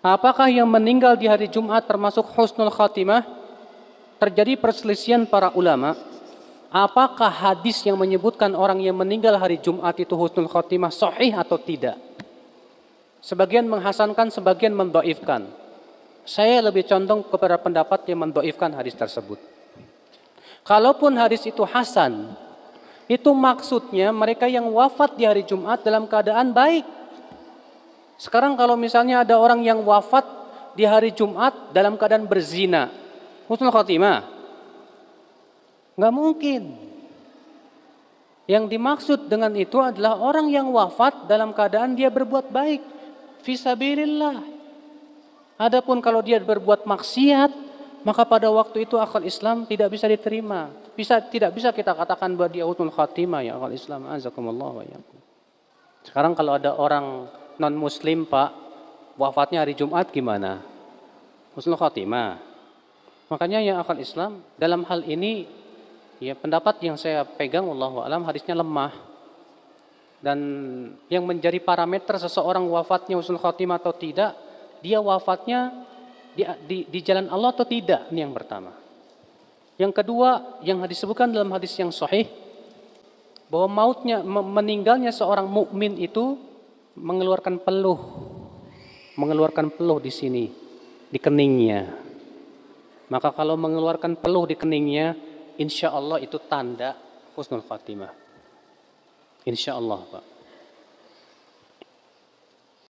Apakah yang meninggal di hari Jumat termasuk husnul khatimah? Terjadi perselisihan para ulama. Apakah hadis yang menyebutkan orang yang meninggal hari Jumat itu husnul khatimah sahih atau tidak? Sebagian menghasankan, sebagian mendoifkan. Saya lebih condong kepada pendapat yang mendoifkan hadis tersebut. Kalaupun hadis itu hasan, itu maksudnya mereka yang wafat di hari Jumat dalam keadaan baik sekarang kalau misalnya ada orang yang wafat di hari Jumat dalam keadaan berzina, husnul khotimah? Nggak mungkin. Yang dimaksud dengan itu adalah orang yang wafat dalam keadaan dia berbuat baik. Fisabilillah. Adapun kalau dia berbuat maksiat, maka pada waktu itu akal Islam tidak bisa diterima. Bisa tidak bisa kita katakan bahwa dia husnul khotimah ya akal Islam. Azakumullah wa Sekarang kalau ada orang non muslim pak wafatnya hari Jumat gimana? Husnul khotimah. Makanya yang akal Islam dalam hal ini ya pendapat yang saya pegang Allah alam hadisnya lemah dan yang menjadi parameter seseorang wafatnya husnul khotimah atau tidak dia wafatnya di, di, di jalan Allah atau tidak ini yang pertama yang kedua yang disebutkan dalam hadis yang sahih bahwa mautnya meninggalnya seorang mukmin itu mengeluarkan peluh, mengeluarkan peluh di sini, di keningnya. Maka kalau mengeluarkan peluh di keningnya, insya Allah itu tanda khusnul khatimah. Insya Allah, Pak.